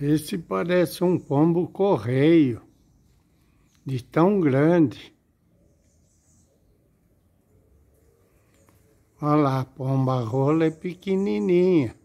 Esse parece um pombo correio, de tão grande. Olha lá, a pomba rola é pequenininha.